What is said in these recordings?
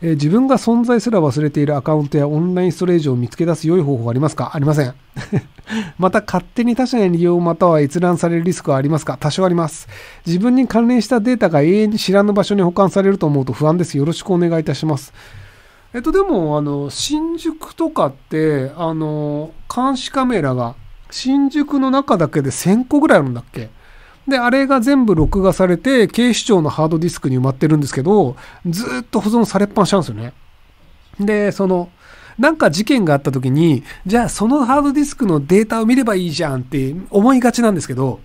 えー、自分が存在すら忘れているアカウントやオンラインストレージを見つけ出す良い方法はありますかありません。また、勝手に他社に利用または閲覧されるリスクはありますか多少あります。自分に関連したデータが永遠に知らぬ場所に保管されると思うと不安です。よろしくお願いいたします。えっと、でも、あの、新宿とかって、あの、監視カメラが、新宿の中だけで1000個ぐらいあるんだっけで、あれが全部録画されて、警視庁のハードディスクに埋まってるんですけど、ずっと保存されっぱなしなんですよね。で、その、なんか事件があった時に、じゃあそのハードディスクのデータを見ればいいじゃんって思いがちなんですけど、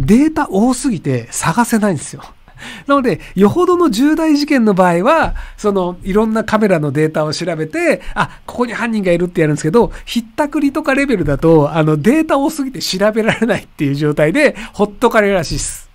データ多すぎて探せないんですよ。なので、よほどの重大事件の場合は、その、いろんなカメラのデータを調べて、あ、ここに犯人がいるってやるんですけど、ひったくりとかレベルだと、あの、データ多すぎて調べられないっていう状態で、ほっとかれるらしいです。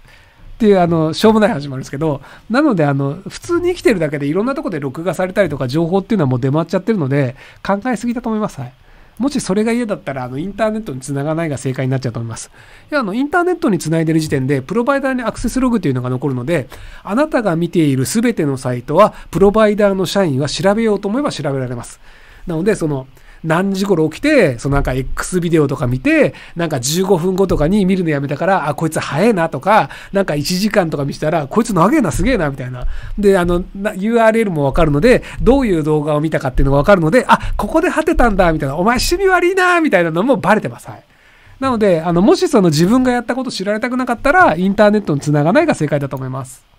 っていう、あの、しょうもない話もあるんですけど、なので、あの、普通に生きてるだけでいろんなとこで録画されたりとか、情報っていうのはもう出回っちゃってるので、考えすぎたと思います。はい。もしそれが嫌だったら、あの、インターネットにつながないが正解になっちゃうと思います。いや、あの、インターネットにつないでる時点で、プロバイダーにアクセスログというのが残るので、あなたが見ているすべてのサイトは、プロバイダーの社員は調べようと思えば調べられます。なので、その、何時頃起きて、そのなんか X ビデオとか見て、なんか15分後とかに見るのやめたから、あ、こいつ早えなとか、なんか1時間とか見せたら、こいつ長えな、すげえな、みたいな。で、あの、URL もわかるので、どういう動画を見たかっていうのがわかるので、あ、ここで果てたんだ、みたいな。お前趣味悪いな、みたいなのもバレてます。はい。なので、あの、もしその自分がやったこと知られたくなかったら、インターネットにつながないが正解だと思います。